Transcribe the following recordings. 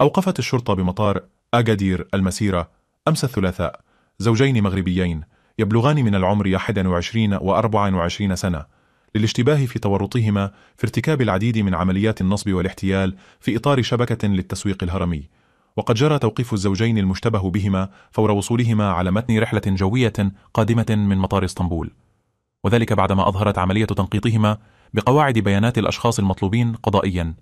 أوقفت الشرطة بمطار أجادير المسيرة أمس الثلاثاء زوجين مغربيين يبلغان من العمر 21 و 24 سنة للاشتباه في تورطهما في ارتكاب العديد من عمليات النصب والاحتيال في إطار شبكة للتسويق الهرمي وقد جرى توقيف الزوجين المشتبه بهما فور وصولهما على متن رحلة جوية قادمة من مطار اسطنبول وذلك بعدما أظهرت عملية تنقيطهما بقواعد بيانات الأشخاص المطلوبين قضائياً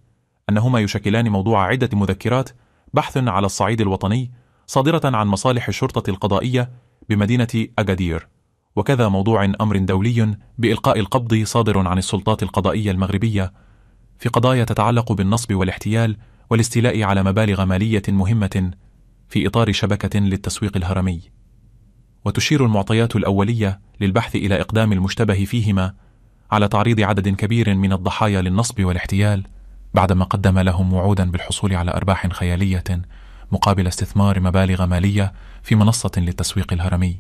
أنهما يشكلان موضوع عدة مذكرات بحث على الصعيد الوطني صادرة عن مصالح الشرطة القضائية بمدينة أجادير وكذا موضوع أمر دولي بإلقاء القبض صادر عن السلطات القضائية المغربية في قضايا تتعلق بالنصب والاحتيال والاستيلاء على مبالغ مالية مهمة في إطار شبكة للتسويق الهرمي وتشير المعطيات الأولية للبحث إلى إقدام المشتبه فيهما على تعريض عدد كبير من الضحايا للنصب والاحتيال بعدما قدم لهم وعودا بالحصول على أرباح خيالية مقابل استثمار مبالغ مالية في منصة للتسويق الهرمي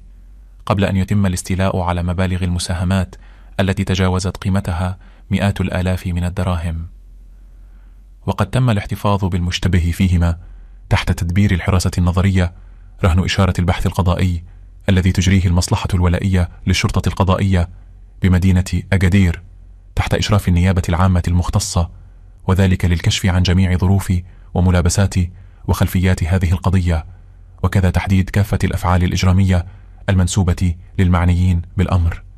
قبل أن يتم الاستيلاء على مبالغ المساهمات التي تجاوزت قيمتها مئات الآلاف من الدراهم وقد تم الاحتفاظ بالمشتبه فيهما تحت تدبير الحراسة النظرية رهن إشارة البحث القضائي الذي تجريه المصلحة الولائية للشرطة القضائية بمدينة أجادير تحت إشراف النيابة العامة المختصة وذلك للكشف عن جميع ظروف وملابسات وخلفيات هذه القضية وكذا تحديد كافة الأفعال الإجرامية المنسوبة للمعنيين بالأمر